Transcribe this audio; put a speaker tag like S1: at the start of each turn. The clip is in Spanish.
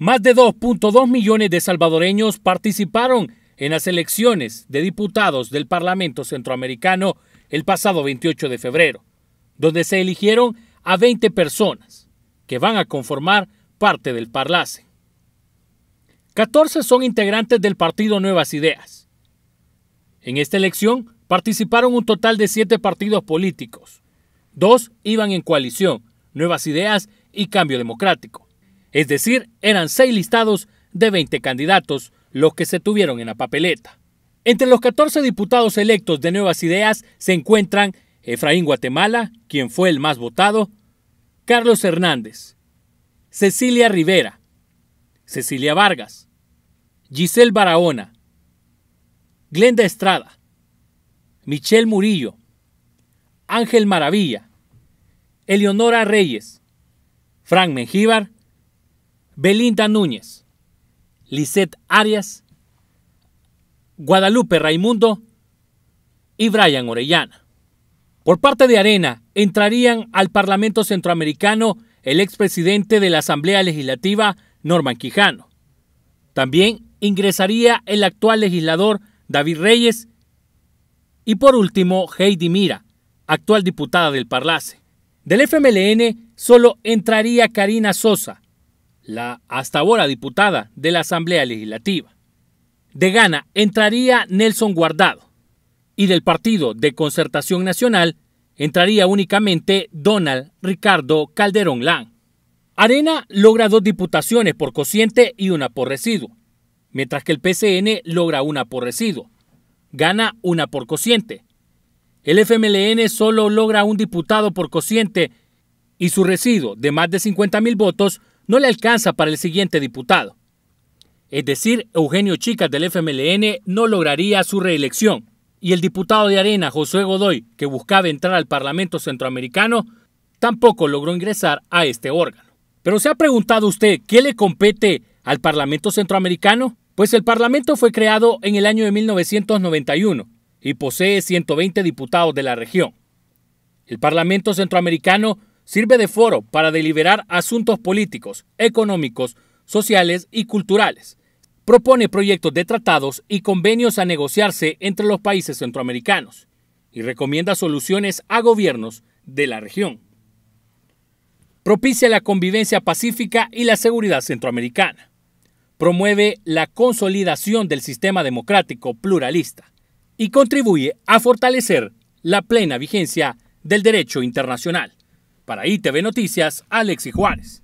S1: Más de 2.2 millones de salvadoreños participaron en las elecciones de diputados del Parlamento Centroamericano el pasado 28 de febrero, donde se eligieron a 20 personas que van a conformar parte del Parlace. 14 son integrantes del partido Nuevas Ideas. En esta elección participaron un total de 7 partidos políticos. Dos iban en coalición, Nuevas Ideas y Cambio Democrático. Es decir, eran seis listados de 20 candidatos los que se tuvieron en la papeleta. Entre los 14 diputados electos de Nuevas Ideas se encuentran Efraín Guatemala, quien fue el más votado, Carlos Hernández, Cecilia Rivera, Cecilia Vargas, Giselle Barahona, Glenda Estrada, Michelle Murillo, Ángel Maravilla, Eleonora Reyes, Frank Mengíbar Belinda Núñez, Lisette Arias, Guadalupe Raimundo y Brian Orellana. Por parte de Arena, entrarían al Parlamento Centroamericano el expresidente de la Asamblea Legislativa, Norman Quijano. También ingresaría el actual legislador David Reyes y por último Heidi Mira, actual diputada del Parlace. Del FMLN solo entraría Karina Sosa, la hasta ahora diputada de la Asamblea Legislativa. De Gana entraría Nelson Guardado y del Partido de Concertación Nacional entraría únicamente Donald Ricardo Calderón Lang. Arena logra dos diputaciones por cociente y una por residuo, mientras que el PCN logra una por residuo. Gana una por cociente. El FMLN solo logra un diputado por cociente y su residuo de más de 50 mil votos no le alcanza para el siguiente diputado. Es decir, Eugenio Chicas del FMLN no lograría su reelección y el diputado de Arena, José Godoy, que buscaba entrar al Parlamento Centroamericano, tampoco logró ingresar a este órgano. Pero ¿se ha preguntado usted qué le compete al Parlamento Centroamericano? Pues el Parlamento fue creado en el año de 1991 y posee 120 diputados de la región. El Parlamento Centroamericano Sirve de foro para deliberar asuntos políticos, económicos, sociales y culturales. Propone proyectos de tratados y convenios a negociarse entre los países centroamericanos y recomienda soluciones a gobiernos de la región. Propicia la convivencia pacífica y la seguridad centroamericana. Promueve la consolidación del sistema democrático pluralista y contribuye a fortalecer la plena vigencia del derecho internacional. Para ITV Noticias, Alexi Juárez.